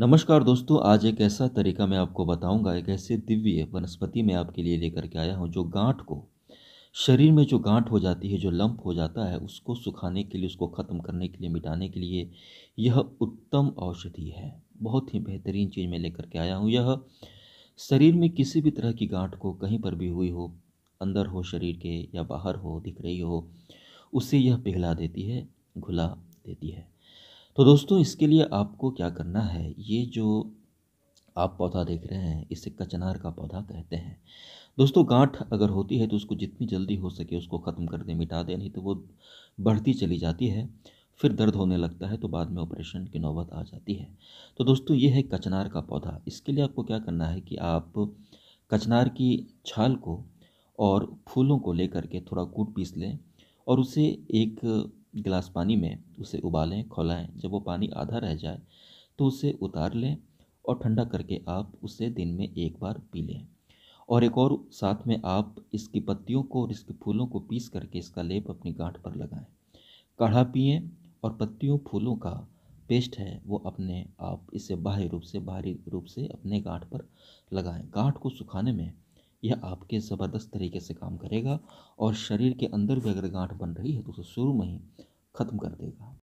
नमस्कार दोस्तों आज एक ऐसा तरीका मैं आपको बताऊंगा एक ऐसे दिव्य वनस्पति मैं आपके लिए लेकर के आया हूँ जो गांठ को शरीर में जो गांठ हो जाती है जो लंप हो जाता है उसको सुखाने के लिए उसको ख़त्म करने के लिए मिटाने के लिए यह उत्तम औषधि है बहुत ही बेहतरीन चीज़ मैं लेकर के आया हूँ यह शरीर में किसी भी तरह की गांठ को कहीं पर भी हुई हो अंदर हो शरीर के या बाहर हो दिख रही हो उसे यह पिघला देती है घुला देती है तो दोस्तों इसके लिए आपको क्या करना है ये जो आप पौधा देख रहे हैं इसे कचनार का पौधा कहते हैं दोस्तों गांठ अगर होती है तो उसको जितनी जल्दी हो सके उसको ख़त्म कर दें मिटा दें नहीं तो वो बढ़ती चली जाती है फिर दर्द होने लगता है तो बाद में ऑपरेशन की नौबत आ जाती है तो दोस्तों ये है कचनार का पौधा इसके लिए आपको क्या करना है कि आप कचनार की छाल को और फूलों को लेकर के थोड़ा कूट पीस लें और उसे एक गिलास पानी में उसे उबालें खौलाएँ जब वो पानी आधा रह जाए तो उसे उतार लें और ठंडा करके आप उसे दिन में एक बार पी लें और एक और साथ में आप इसकी पत्तियों को और इसके फूलों को पीस करके इसका लेप अपनी गांठ पर लगाएं काढ़ा पिए और पत्तियों फूलों का पेस्ट है वो अपने आप इसे बाहरी रूप से बाहरी रूप से अपने गांठ पर लगाएं गांठ को सुखाने में यह आपके ज़बरदस्त तरीके से काम करेगा और शरीर के अंदर भी अगर गांठ बन रही है तो उसे शुरू में ही ख़त्म कर देगा